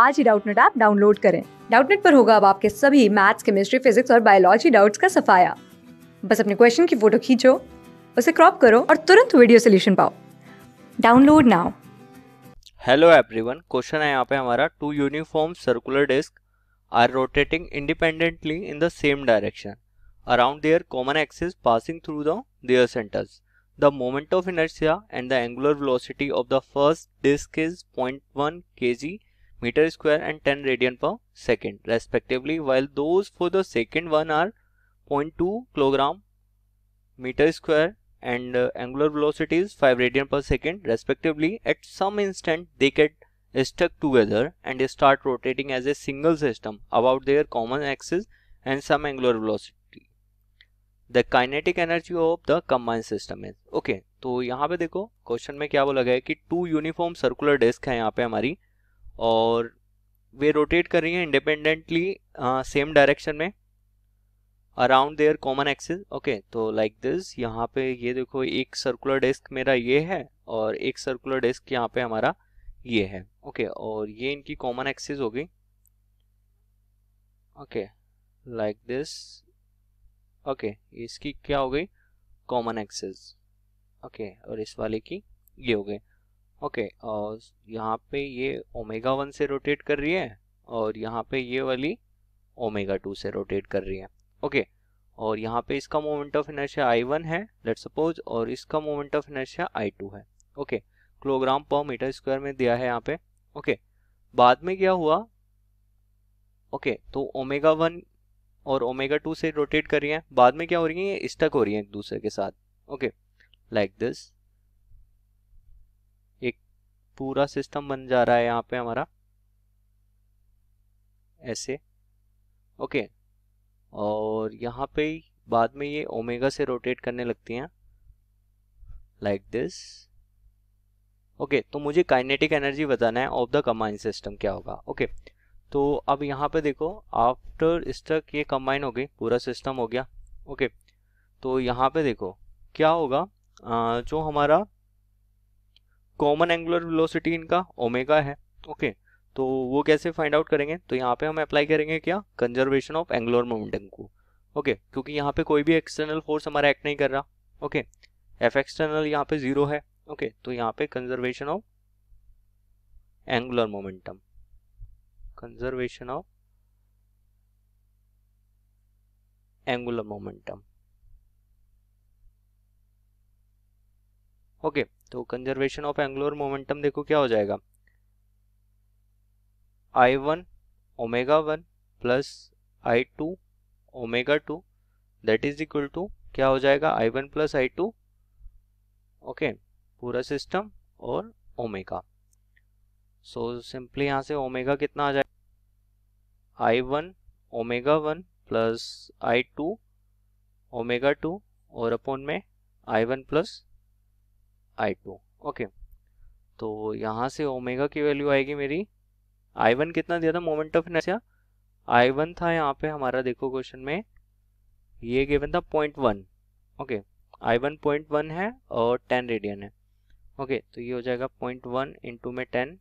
आज ही Doubtnut app download करें डाउटनेट पर होगा अब आपके सभी मैथ्स केमिस्ट्री फिजिक्स और बायोलॉजी डाउट्स का सफाया बस अपने क्वेश्चन की फोटो खींचो उसे क्रॉप करो और तुरंत वीडियो सोल्यूशन पाओ download now hello everyone question है यहाँ पे हमारा two uniform circular disc are rotating independently in the same direction around their common axis passing through the their centres The moment of inertia and the angular velocity of the first disk is 0.1 kg meter square and 10 radian per second respectively while those for the second one are 0.2 kilogram meter square and uh, angular velocity is 5 radian per second respectively at some instant they get stuck together and they start rotating as a single system about their common axis and some angular velocity the kinetic energy of the combined system is okay तो यहाँ पे देखो question में क्या बोला गया है कि टू यूनिफॉर्म सर्कुलर डिस्क है यहाँ पे हमारी और वे रोटेट कर रही हैं इंडिपेंडेंटली सेम डायरेक्शन में around their common axis okay तो लाइक दिस यहाँ पे ये देखो एक सर्कुलर डिस्क मेरा ये है और एक सर्कुलर डिस्क यहाँ पे हमारा ये है ओके okay, और ये इनकी कॉमन एक्सिस होगी ओके लाइक दिस ओके इसकी क्या हो गई कॉमन एक्सिस ओके और इस वाले की ये हो गई ओके और यहाँ पे ये ओमेगा वन से रोटेट कर रही है और यहाँ पे ये वाली ओमेगा टू से रोटेट कर रही है ओके okay, और यहाँ पे इसका moment of inertia I one है लेट सपोज और इसका moment of inertia I two है okay kilogram per metre square में दिया है यहाँ पे ओके okay, बाद में क्या हुआ ओके तो ओमेगा वन और ओमेगा टू से रोटेट कर रही हैं बाद में क्या हो रही है ये स्टक हो रही हैं एक दूसरे के साथ ओके लाइक दिस पूरा सिस्टम बन जा रहा है यहाँ पे हमारा ऐसे ओके और यहाँ पे बाद में ये ओमेगा से रोटेट करने लगती हैं लाइक दिस ओके तो मुझे काइनेटिक एनर्जी बताना है ऑफ द कंबाइन सिस्टम क्या होगा ओके okay, तो अब यहाँ पे देखो आफ्टर स्टक ये कंबाइन हो गई पूरा सिस्टम हो गया ओके okay, तो यहाँ पे देखो क्या होगा आ, जो हमारा कॉमन एंगुलर वेलोसिटी इनका ओमेगा है ओके okay, तो वो कैसे फाइंड आउट करेंगे तो यहाँ पे हम अप्लाई करेंगे क्या कंजर्वेशन ऑफ एंगुलर मोमेंटम को ओके okay, क्योंकि यहाँ पे कोई भी एक्सटर्नल फोर्स हमारा एक्ट नहीं कर रहा ओके एफ एक्सटर्नल यहाँ पे जीरो है ओके okay, तो यहाँ पे conservation of angular momentum conservation of angular momentum okay तो कंजर्वेशन ऑफ एंगुलर मोमेंटम देखो क्या हो जाएगा I one omega one plus I two omega two that is equal to क्या हो जाएगा I one plus I two okay पूरा system और ओमेगा सो सिंपली यहां से ओमेगा कितना आ जाएगा I one omega one plus I two omega two और अपॉन में I one plus I two okay तो यहाँ से ओमेगा की वैल्यू आएगी मेरी आई वन कितना दिया था moment of inertia I one था यहाँ पे हमारा देखो क्वेश्चन में ये गिवन था point one okay I one point one है और टेन रेडियन है ओके okay, तो ये हो जाएगा पॉइंट वन इंटू में टेन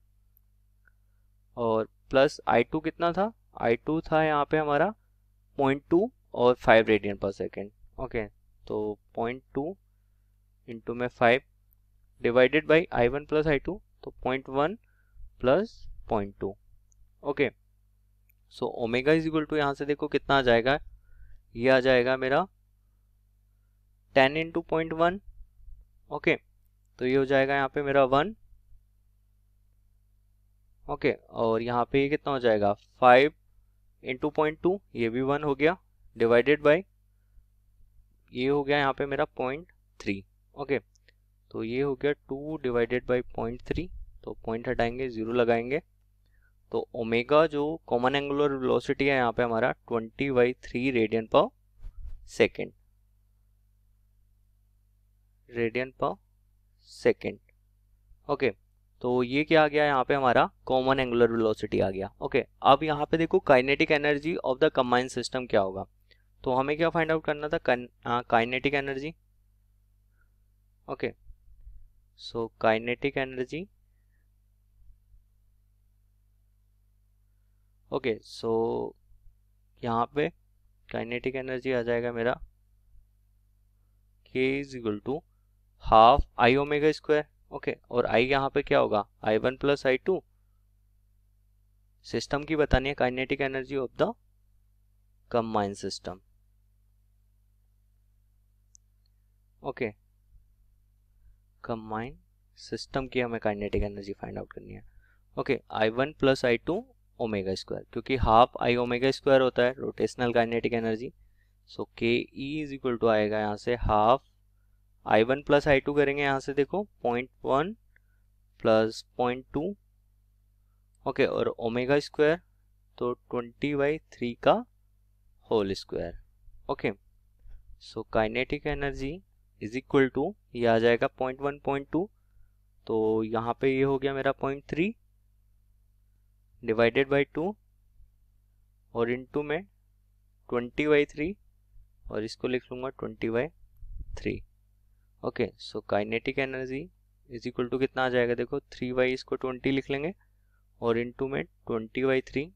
और प्लस आई टू कितना था आई टू था यहाँ पे हमारा पॉइंट टू और five radian per second okay तो पॉइंट टू इंटू में five divided by I one plus I two तो point one plus point two okay so omega is equal to यहां से देखो कितना आ जाएगा ये आ जाएगा मेरा ten into point one okay तो ये हो जाएगा यहाँ पे मेरा वन ओके okay, और यहाँ पे ये कितना हो जाएगा फाइव इंटू पॉइंट टू ये भी वन हो गया डिवाइडेड बाय ये हो गया यहाँ पे मेरा पॉइंट थ्री ओके तो ये हो गया two divided by point three तो पॉइंट हटाएंगे ज़ीरो लगाएंगे तो ओमेगा जो कॉमन एंगुलर वेलोसिटी है यहाँ पे हमारा twenty by three radian per second radian per second okay तो ये क्या आ गया यहाँ पे हमारा कॉमन एंगुलर वेलोसिटी आ गया ओके okay, अब यहाँ पे देखो kinetic energy of the combined system क्या होगा तो हमें क्या फाइंड आउट करना था हाँ, kinetic energy okay so kinetic energy okay so यहाँ पे काइनेटिक एनर्जी आ जाएगा मेरा K is equal to half I omega square okay और आई यहाँ पे क्या होगा I one plus I two system की बतानी है kinetic energy of the combined system okay combine system की हमें काइनेटिक एनर्जी फाइंड आउट करनी है okay I one plus I two omega square क्योंकि हाफ आई ओमेगा स्क्वायर होता है रोटेशनल काइनेटिक एनर्जी सो के ई इज इक्वल टू आएगा यहाँ से half I one plus I two करेंगे यहाँ से देखो point one plus point two okay और ओमेगा स्क्वायर तो ट्वेंटी बाई थ्री का whole square okay so kinetic energy is equal to ये आ जाएगा पॉइंट वन पॉइंट टू तो यहाँ पे ये हो गया मेरा point three divided by two और इनटू में ट्वेंटी बाई थ्री और इसको लिख लूँगा twenty by three okay so kinetic energy is equal to कितना आ जाएगा देखो थ्री बाई इसको ट्वेंटी लिख लेंगे और इनटू में ट्वेंटी बाई थ्री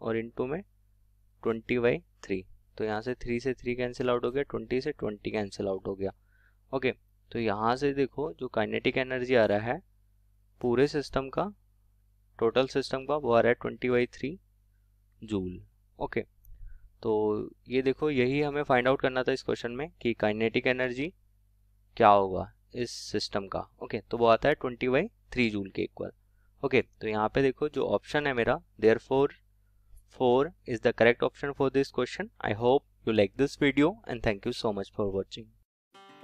और इनटू में ट्वेंटी बाई थ्री तो यहाँ से थ्री से थ्री कैंसिल आउट हो गया ट्वेंटी से ट्वेंटी कैंसिल आउट हो गया ओके तो यहाँ से देखो जो काइनेटिक एनर्जी आ रहा है पूरे सिस्टम का टोटल सिस्टम का वो आ रहा है twenty by three joule okay तो ये देखो यही हमें फाइंड आउट करना था इस क्वेश्चन में कि काइनेटिक एनर्जी क्या होगा इस सिस्टम का ओके तो वो आता है ट्वेंटी बाई थ्री जूल के इक्वल ओके तो यहाँ पे देखो जो ऑप्शन है मेरा therefore four is the correct option for this question I hope you like this video and thank you so much for watching